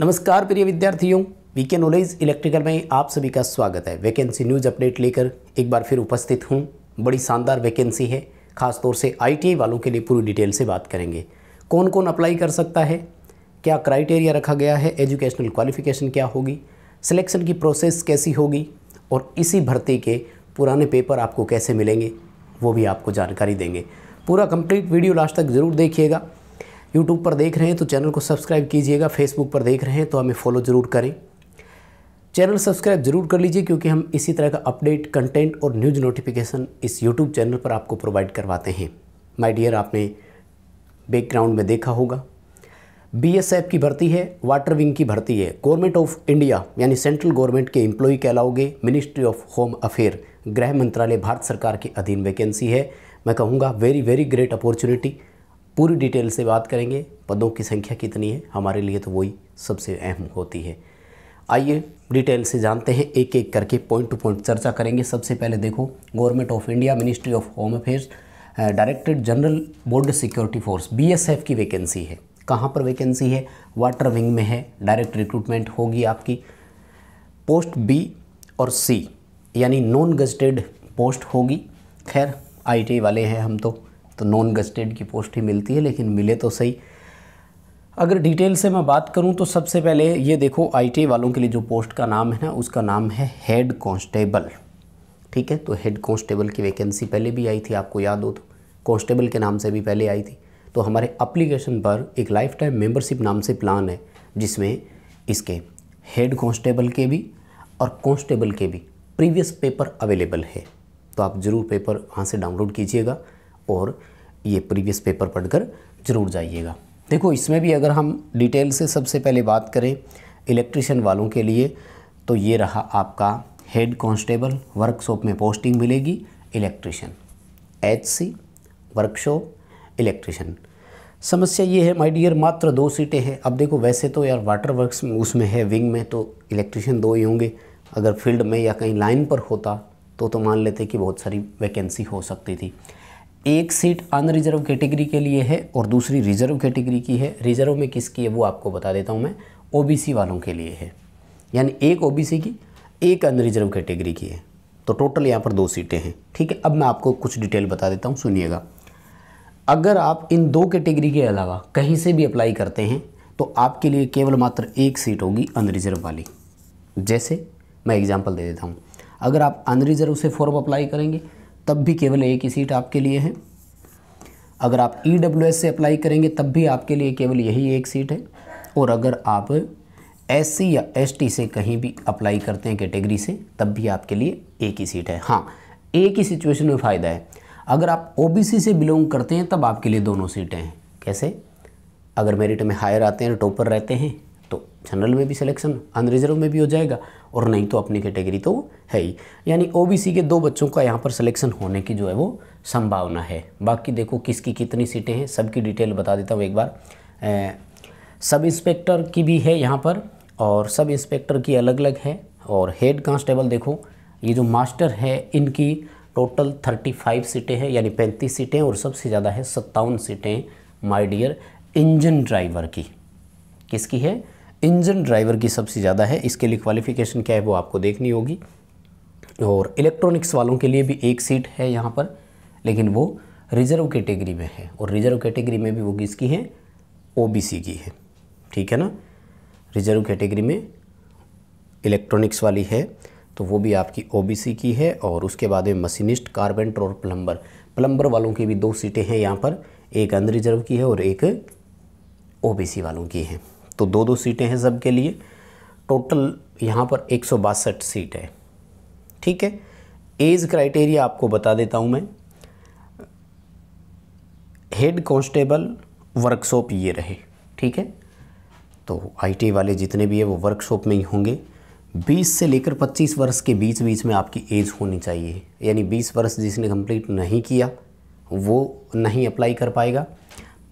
नमस्कार प्रिय विद्यार्थियों वीके नॉलेज इलेक्ट्रिकल में आप सभी का स्वागत है वैकेंसी न्यूज़ अपडेट लेकर एक बार फिर उपस्थित हूँ बड़ी शानदार वैकेंसी है खासतौर से आईटीआई e वालों के लिए पूरी डिटेल से बात करेंगे कौन कौन अप्लाई कर सकता है क्या क्राइटेरिया रखा गया है एजुकेशनल क्वालिफिकेशन क्या होगी सिलेक्शन की प्रोसेस कैसी होगी और इसी भर्ती के पुराने पेपर आपको कैसे मिलेंगे वो भी आपको जानकारी देंगे पूरा कंप्लीट वीडियो लास्ट तक ज़रूर देखिएगा यूट्यूब पर देख रहे हैं तो चैनल को सब्सक्राइब कीजिएगा फेसबुक पर देख रहे हैं तो हमें फॉलो ज़रूर करें चैनल सब्सक्राइब जरूर कर लीजिए क्योंकि हम इसी तरह का अपडेट कंटेंट और न्यूज नोटिफिकेशन इस यूट्यूब चैनल पर आपको प्रोवाइड करवाते हैं माय डियर आपने बैकग्राउंड में देखा होगा बीएसएफ की भर्ती है वाटर विंग की भर्ती है गवर्नमेंट ऑफ इंडिया यानी सेंट्रल गवर्नमेंट के एम्प्लॉय कहलाओगे मिनिस्ट्री ऑफ होम अफेयर गृह मंत्रालय भारत सरकार के अधीन वैकेंसी है मैं कहूँगा वेरी वेरी ग्रेट अपॉर्चुनिटी पूरी डिटेल से बात करेंगे पदों की संख्या कितनी है हमारे लिए तो वही सबसे अहम होती है आइए डिटेल से जानते हैं एक एक करके पॉइंट टू पॉइंट चर्चा करेंगे सबसे पहले देखो government of India ministry of home affairs director general board security force BSF की वैकेंसी है कहाँ पर वैकेंसी है वाटर विंग में है डायरेक्ट रिक्रूटमेंट होगी आपकी पोस्ट बी और सी यानी नॉन गजटेड पोस्ट होगी खैर आईटी वाले हैं हम तो तो नॉन गस्टेड की पोस्ट ही मिलती है लेकिन मिले तो सही अगर डिटेल से मैं बात करूं तो सबसे पहले ये देखो आई वालों के लिए जो पोस्ट का नाम है ना उसका नाम है हेड कांस्टेबल ठीक है तो हेड कांस्टेबल की वैकेंसी पहले भी आई थी आपको याद हो तो कांस्टेबल के नाम से भी पहले आई थी तो हमारे अप्लीकेशन पर एक लाइफ टाइम मेम्बरशिप नाम से प्लान है जिसमें इसके हेड कॉन्स्टेबल के भी और कॉन्स्टेबल के भी प्रीवियस पेपर अवेलेबल है तो आप ज़रूर पेपर वहाँ से डाउनलोड कीजिएगा और ये प्रीवियस पेपर पढ़कर ज़रूर जाइएगा देखो इसमें भी अगर हम डिटेल से सबसे पहले बात करें इलेक्ट्रिशियन वालों के लिए तो ये रहा आपका हेड कांस्टेबल वर्कशॉप में पोस्टिंग मिलेगी electrician H C workshop electrician समस्या ये है माय डियर मात्र दो सीटें हैं अब देखो वैसे तो यार वाटर वर्क्स में उसमें है विंग में तो इलेक्ट्रिशियन दो ही होंगे अगर फील्ड में या कहीं लाइन पर होता तो तो मान लेते कि बहुत सारी वैकेंसी हो सकती थी एक सीट अनरिजर्व कैटेगरी के लिए है और दूसरी रिजर्व कैटेगरी की है रिजर्व में किसकी है वो आपको बता देता हूँ मैं ओबीसी वालों के लिए है यानी एक ओबीसी की एक अनरिजर्व कैटेगरी की है तो टोटल यहाँ पर दो सीटें हैं ठीक है अब मैं आपको कुछ डिटेल बता देता हूँ सुनिएगा अगर आप इन दो कैटेगरी के अलावा कहीं से भी अप्लाई करते हैं तो आपके लिए केवल मात्र एक सीट होगी अनरिजर्व वाली जैसे मैं एग्ज़ाम्पल दे देता हूँ अगर आप अनरिजर्व से फॉर्म अप्लाई करेंगे तब भी केवल एक ही सीट आपके लिए है अगर आप ई e से अप्लाई करेंगे तब भी आपके लिए केवल यही एक सीट है और अगर आप एस या एस से कहीं भी अप्लाई करते हैं कैटेगरी से तब भी आपके लिए एक ही सीट है हाँ एक ही सिचुएशन में फ़ायदा है अगर आप ओ से बिलोंग करते हैं तब आपके लिए दोनों सीटें हैं कैसे अगर मेरिट में हायर आते हैं टॉपर रहते हैं तो जनरल में भी सिलेक्शन अनरिजर्व में भी हो जाएगा और नहीं तो अपनी कैटेगरी तो है ही यानी ओबीसी के दो बच्चों का यहाँ पर सिलेक्शन होने की जो है वो संभावना है बाकी देखो किसकी कितनी सीटें हैं सबकी डिटेल बता देता हूँ एक बार ए, सब इंस्पेक्टर की भी है यहाँ पर और सब इंस्पेक्टर की अलग अलग है और हेड कांस्टेबल देखो ये जो मास्टर है इनकी टोटल थर्टी फाइव सीटें हैं यानी पैंतीस सीटें और सबसे ज़्यादा है सत्तावन सीटें माय डियर इंजन ड्राइवर की किसकी है इंजन ड्राइवर की सबसे ज़्यादा है इसके लिए क्वालिफ़िकेशन क्या है वो आपको देखनी होगी और इलेक्ट्रॉनिक्स वालों के लिए भी एक सीट है यहाँ पर लेकिन वो रिज़र्व कैटेगरी में है और रिज़र्व कैटेगरी में भी वो किसकी है ओबीसी की है ठीक है ना रिज़र्व कैटेगरी में इलेक्ट्रॉनिक्स वाली है तो वो भी आपकी ओबीसी की है और उसके बाद में मशीनिस्ट कारपेंटर और प्लम्बर प्लम्बर वालों की भी दो सीटें हैं यहाँ पर एक रिजर्व की है और एक ओ वालों की है तो दो दो सीटें हैं सबके लिए टोटल यहाँ पर एक सीट है ठीक है एज क्राइटेरिया आपको बता देता हूँ मैं हेड कांस्टेबल वर्कशॉप ये रहे ठीक है तो आईटी वाले जितने भी है वो वर्कशॉप में ही होंगे 20 से लेकर 25 वर्ष के बीच बीच में आपकी एज होनी चाहिए यानी 20 वर्ष जिसने कंप्लीट नहीं किया वो नहीं अप्लाई कर पाएगा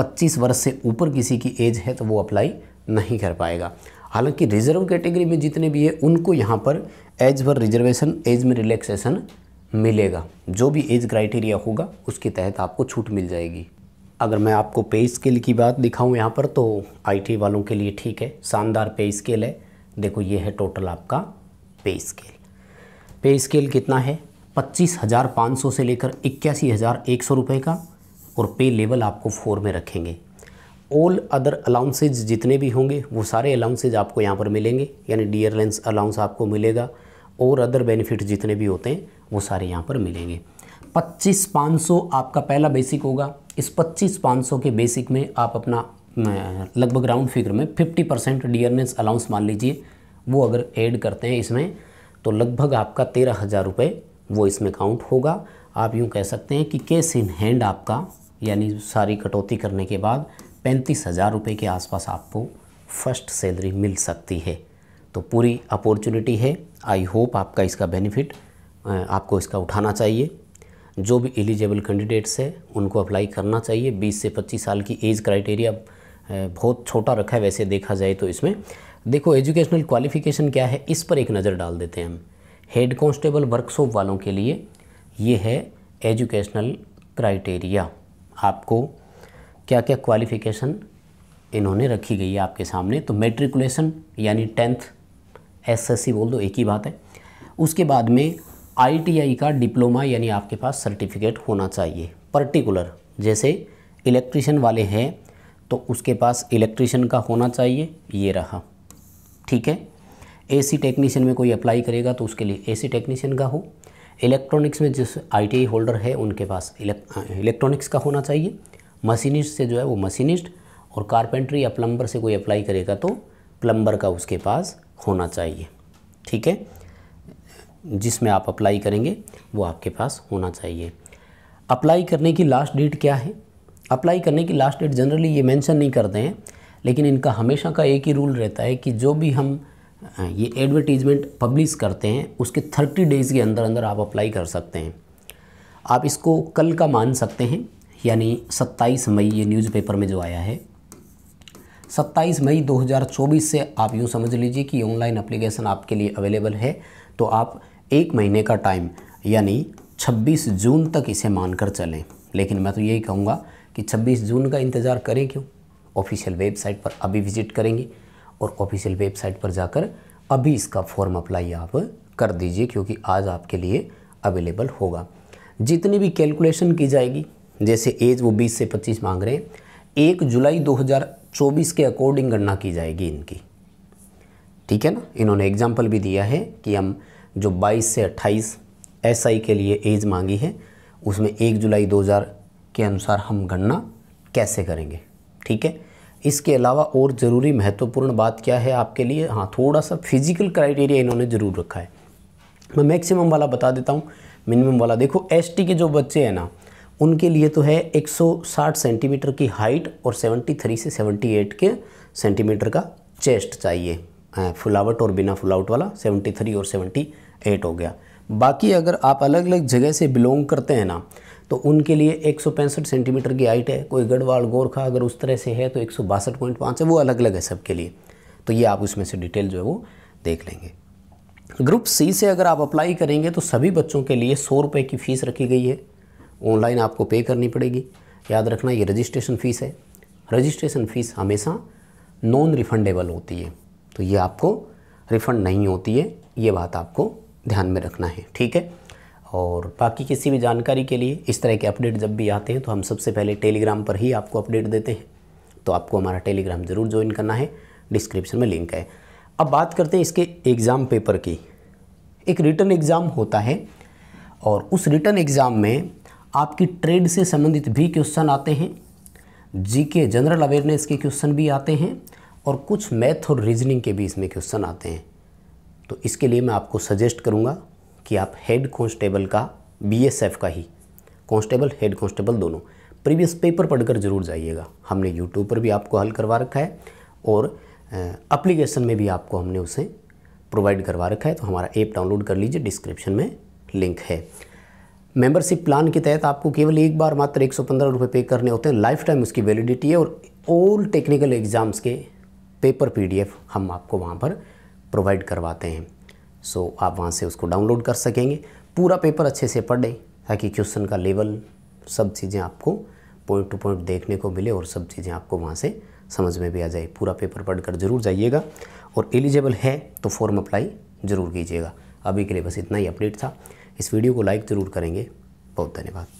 25 वर्ष से ऊपर किसी की एज है तो वो अप्लाई नहीं कर पाएगा हालांकि रिजर्व कैटेगरी में जितने भी है उनको यहाँ पर एज पर रिजर्वेशन एज में रिलैक्सेशन मिलेगा जो भी एज क्राइटेरिया होगा उसके तहत आपको छूट मिल जाएगी अगर मैं आपको पे स्केल की बात दिखाऊं यहाँ पर तो आईटी वालों के लिए ठीक है शानदार पे स्केल है देखो ये है टोटल आपका पे स्केल पे स्केल कितना है पच्चीस हज़ार पाँच सौ से लेकर इक्यासी हज़ार एक सौ रुपये का और पे लेवल आपको फोर में रखेंगे ऑल अदर अलाउंसेज जितने भी होंगे वो सारे अलाउंसेज आपको यहाँ पर मिलेंगे यानी डियर लेंस अलाउंस आपको मिलेगा और अदर बेनिफिट जितने भी होते हैं वो सारे यहाँ पर मिलेंगे पच्चीस पाँच सौ आपका पहला बेसिक होगा इस पच्चीस पाँच सौ के बेसिक में आप अपना लगभग राउंड फिगर में फिफ्टी परसेंट डियरनेस अलाउंस मान लीजिए वो अगर ऐड करते हैं इसमें तो लगभग आपका तेरह हज़ार रुपये वो इसमें काउंट होगा आप यूँ कह सकते हैं कि कैश इन हैंड आपका यानी सारी कटौती करने के बाद पैंतीस हज़ार रुपये के आसपास आपको फर्स्ट सैलरी मिल सकती है तो पूरी अपॉर्चुनिटी है आई होप आपका इसका बेनिफिट आपको इसका उठाना चाहिए जो भी एलिजिबल कैंडिडेट्स है उनको अप्लाई करना चाहिए 20 से 25 साल की एज क्राइटेरिया बहुत छोटा रखा है वैसे देखा जाए तो इसमें देखो एजुकेशनल क्वालिफिकेशन क्या है इस पर एक नज़र डाल देते हैं हम हेड कांस्टेबल वर्कशॉप वालों के लिए ये है एजुकेशनल क्राइटेरिया आपको क्या क्या क्वालिफ़िकेशन इन्होंने रखी गई है आपके सामने तो मेट्रिकुलेशन यानी टेंथ एसएससी बोल दो एक ही बात है उसके बाद में आईटीआई का डिप्लोमा यानी आपके पास सर्टिफिकेट होना चाहिए पर्टिकुलर जैसे इलेक्ट्रिशियन वाले हैं तो उसके पास इलेक्ट्रिशियन का होना चाहिए ये रहा ठीक है एसी टेक्नीशियन में कोई अप्लाई करेगा तो उसके लिए एसी टेक्नीशियन का हो इलेक्ट्रॉनिक्स में जिस आईटीआई होल्डर है उनके पास इलेक्ट्रॉनिक्स का होना चाहिए मशीनिस्ट से जो है वो मशीनिस्ट और कारपेंट्री या प्लम्बर से कोई अप्लाई करेगा तो प्लम्बर का उसके पास होना चाहिए ठीक है जिसमें आप अप्लाई करेंगे वो आपके पास होना चाहिए अप्लाई करने की लास्ट डेट क्या है अप्लाई करने की लास्ट डेट जनरली ये मेंशन नहीं करते हैं लेकिन इनका हमेशा का एक ही रूल रहता है कि जो भी हम ये एडवर्टीजमेंट पब्लिश करते हैं उसके थर्टी डेज़ के अंदर अंदर आप अप्लाई कर सकते हैं आप इसको कल का मान सकते हैं यानी 27 मई ये न्यूज़पेपर में जो आया है 27 मई 2024 से आप यूँ समझ लीजिए कि ऑनलाइन अप्लीकेशन आपके लिए अवेलेबल है तो आप एक महीने का टाइम यानी 26 जून तक इसे मानकर चलें लेकिन मैं तो यही कहूँगा कि 26 जून का इंतज़ार करें क्यों ऑफिशियल वेबसाइट पर अभी विजिट करेंगे और ऑफिशियल वेबसाइट पर जाकर अभी इसका फॉर्म अप्लाई आप कर दीजिए क्योंकि आज आपके लिए अवेलेबल होगा जितनी भी कैलकुलेशन की जाएगी जैसे एज वो 20 से 25 मांग रहे हैं एक जुलाई 2024 के अकॉर्डिंग गणना की जाएगी इनकी ठीक है ना इन्होंने एग्जाम्पल भी दिया है कि हम जो 22 से 28 एसआई SI के लिए एज मांगी है उसमें 1 जुलाई 2000 के अनुसार हम गणना कैसे करेंगे ठीक है इसके अलावा और ज़रूरी महत्वपूर्ण बात क्या है आपके लिए हाँ थोड़ा सा फिजिकल क्राइटेरिया इन्होंने ज़रूर रखा है मैं मैक्सिमम वाला बता देता हूँ मिनिमम वाला देखो एसटी के जो बच्चे हैं ना उनके लिए तो है 160 सेंटीमीटर की हाइट और 73 से 78 के सेंटीमीटर का चेस्ट चाहिए फुलावट और बिना फुलावट वाला 73 और 78 हो गया बाकी अगर आप अलग अलग जगह से बिलोंग करते हैं ना तो उनके लिए एक सेंटीमीटर की हाइट है कोई गढ़वाल गोरखा अगर उस तरह से है तो एक है वो अलग अलग है सबके लिए तो ये आप उसमें से डिटेल जो है वो देख लेंगे ग्रुप सी से अगर आप अप्लाई करेंगे तो सभी बच्चों के लिए सौ रुपये की फ़ीस रखी गई है ऑनलाइन आपको पे करनी पड़ेगी याद रखना ये रजिस्ट्रेशन फ़ीस है रजिस्ट्रेशन फ़ीस हमेशा नॉन रिफंडेबल होती है तो ये आपको रिफ़ंड नहीं होती है ये बात आपको ध्यान में रखना है ठीक है और बाकी किसी भी जानकारी के लिए इस तरह के अपडेट जब भी आते हैं तो हम सबसे पहले टेलीग्राम पर ही आपको अपडेट देते हैं तो आपको हमारा टेलीग्राम ज़रूर ज्वाइन करना है डिस्क्रिप्शन में लिंक है अब बात करते हैं इसके एग्ज़ाम पेपर की एक रिटर्न एग्ज़ाम होता है और उस रिटर्न एग्ज़ाम में आपकी ट्रेड से संबंधित भी क्वेश्चन आते हैं जी के जनरल अवेयरनेस के क्वेश्चन भी आते हैं और कुछ मैथ और रीजनिंग के भी इसमें क्वेश्चन आते हैं तो इसके लिए मैं आपको सजेस्ट करूँगा कि आप हेड कॉन्स्टेबल का बीएसएफ का ही कॉन्स्टेबल हेड कॉन्स्टेबल दोनों प्रीवियस पेपर पढ़कर ज़रूर जाइएगा हमने यूट्यूब पर भी आपको हल करवा रखा है और अप्लीकेशन में भी आपको हमने उसे प्रोवाइड करवा रखा है तो हमारा ऐप डाउनलोड कर लीजिए डिस्क्रिप्शन में लिंक है मेंबरशिप प्लान के तहत आपको केवल एक बार मात्र एक सौ पे करने होते हैं लाइफ टाइम उसकी वैलिडिटी है और ऑल टेक्निकल एग्ज़ाम्स के पेपर पीडीएफ हम आपको वहाँ पर प्रोवाइड करवाते हैं सो so, आप वहाँ से उसको डाउनलोड कर सकेंगे पूरा पेपर अच्छे से पढ़ें ताकि क्वेश्चन का लेवल सब चीज़ें आपको पॉइंट टू पॉइंट देखने को मिले और सब चीज़ें आपको वहाँ से समझ में भी आ जाए पूरा पेपर पढ़ कर ज़रूर जाइएगा और एलिजिबल है तो फॉर्म अप्लाई ज़रूर कीजिएगा अभी के लिए बस इतना ही अपडेट था इस वीडियो को लाइक ज़रूर करेंगे बहुत धन्यवाद